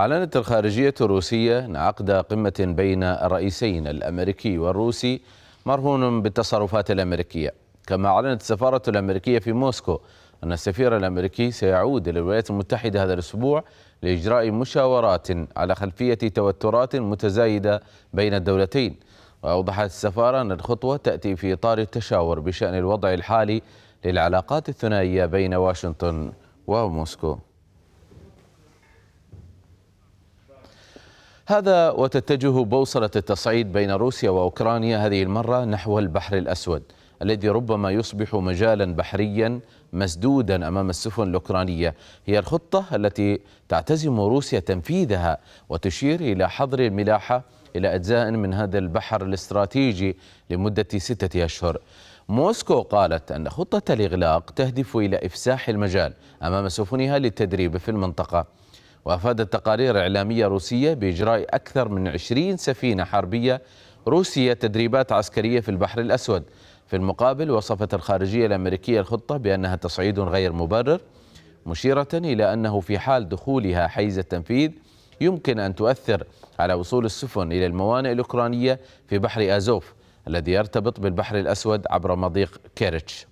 أعلنت الخارجية الروسية عقد قمة بين الرئيسين الأمريكي والروسي مرهون بالتصرفات الأمريكية كما أعلنت السفارة الأمريكية في موسكو أن السفير الأمريكي سيعود إلى الولايات المتحدة هذا الأسبوع لإجراء مشاورات على خلفية توترات متزايدة بين الدولتين وأوضحت السفارة أن الخطوة تأتي في إطار التشاور بشأن الوضع الحالي للعلاقات الثنائية بين واشنطن وموسكو هذا وتتجه بوصلة التصعيد بين روسيا وأوكرانيا هذه المرة نحو البحر الأسود الذي ربما يصبح مجالا بحريا مسدودا امام السفن الاوكرانيه هي الخطه التي تعتزم روسيا تنفيذها وتشير الى حظر الملاحه الى اجزاء من هذا البحر الاستراتيجي لمده سته اشهر. موسكو قالت ان خطه الاغلاق تهدف الى افساح المجال امام سفنها للتدريب في المنطقه. وأفادت تقارير إعلامية روسية بإجراء أكثر من 20 سفينة حربية روسية تدريبات عسكرية في البحر الأسود في المقابل وصفت الخارجية الأمريكية الخطة بأنها تصعيد غير مبرر مشيرة إلى أنه في حال دخولها حيز التنفيذ يمكن أن تؤثر على وصول السفن إلى الموانئ الأوكرانية في بحر أزوف الذي يرتبط بالبحر الأسود عبر مضيق كيرتش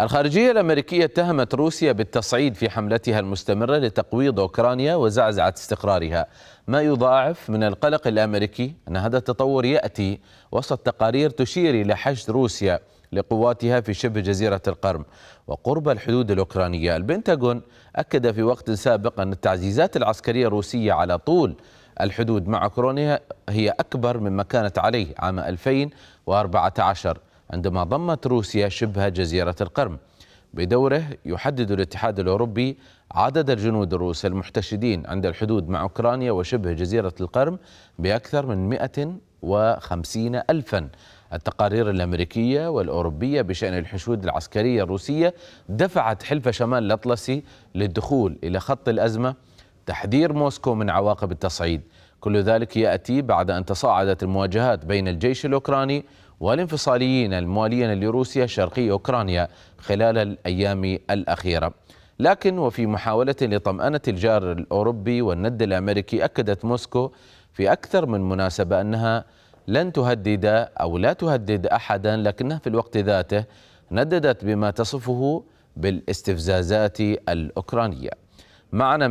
الخارجية الأمريكية اتهمت روسيا بالتصعيد في حملتها المستمرة لتقويض أوكرانيا وزعزعة استقرارها ما يضاعف من القلق الأمريكي أن هذا التطور يأتي وسط تقارير تشير إلى حشد روسيا لقواتها في شبه جزيرة القرم وقرب الحدود الأوكرانية البنتاغون أكد في وقت سابق أن التعزيزات العسكرية الروسية على طول الحدود مع أوكرانيا هي أكبر مما كانت عليه عام 2014 عندما ضمت روسيا شبه جزيرة القرم بدوره يحدد الاتحاد الأوروبي عدد الجنود الروس المحتشدين عند الحدود مع أوكرانيا وشبه جزيرة القرم بأكثر من 150 ألفاً التقارير الأمريكية والأوروبية بشأن الحشود العسكرية الروسية دفعت حلف شمال الأطلسي للدخول إلى خط الأزمة تحذير موسكو من عواقب التصعيد كل ذلك يأتي بعد أن تصاعدت المواجهات بين الجيش الأوكراني والانفصاليين الموالين لروسيا شرقي أوكرانيا خلال الأيام الأخيرة لكن وفي محاولة لطمأنة الجار الأوروبي والند الأمريكي أكدت موسكو في أكثر من مناسبة أنها لن تهدد أو لا تهدد أحدا لكنها في الوقت ذاته نددت بما تصفه بالاستفزازات الأوكرانية معنا